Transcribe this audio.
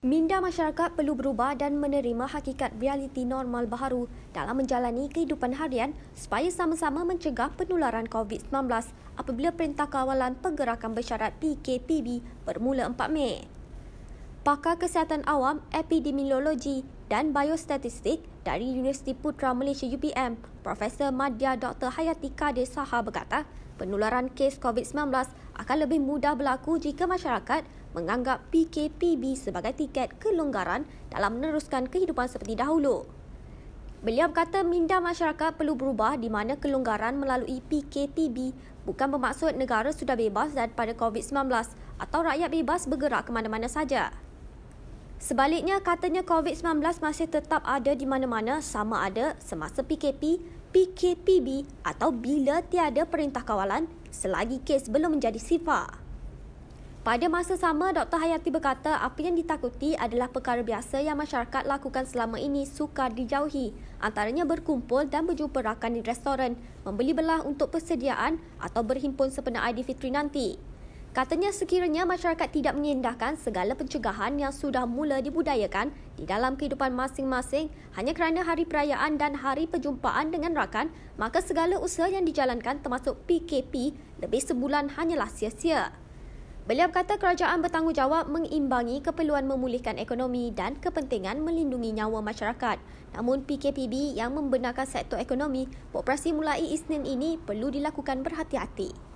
Minda masyarakat perlu berubah dan menerima hakikat realiti normal baru dalam menjalani kehidupan harian supaya sama-sama mencegah penularan COVID-19 apabila Perintah Kawalan Pergerakan Bersyarat PKPB bermula 4 Mei pakar kesihatan awam, epidemiologi dan biostatistik dari Universiti Putra Malaysia UPM, Profesor Madya Dr. Hayati Kadir Saha berkata, penularan kes COVID-19 akan lebih mudah berlaku jika masyarakat menganggap PKPB sebagai tiket kelonggaran dalam meneruskan kehidupan seperti dahulu. Beliau berkata minda masyarakat perlu berubah di mana kelonggaran melalui PKPB bukan bermaksud negara sudah bebas daripada COVID-19 atau rakyat bebas bergerak ke mana-mana saja. Sebaliknya, katanya COVID-19 masih tetap ada di mana-mana sama ada semasa PKP, PKPB atau bila tiada perintah kawalan selagi kes belum menjadi sifar. Pada masa sama, Dr. Hayati berkata apa yang ditakuti adalah perkara biasa yang masyarakat lakukan selama ini sukar dijauhi, antaranya berkumpul dan berjumpa rakan di restoran, membeli belah untuk persediaan atau berhimpun sepenuh ID Fitri nanti. Katanya sekiranya masyarakat tidak mengindahkan segala pencegahan yang sudah mula dibudayakan di dalam kehidupan masing-masing hanya kerana hari perayaan dan hari perjumpaan dengan rakan, maka segala usaha yang dijalankan termasuk PKP lebih sebulan hanyalah sia-sia. Beliau berkata kerajaan bertanggungjawab mengimbangi keperluan memulihkan ekonomi dan kepentingan melindungi nyawa masyarakat. Namun PKPB yang membenarkan sektor ekonomi, operasi mulai Isnin ini perlu dilakukan berhati-hati.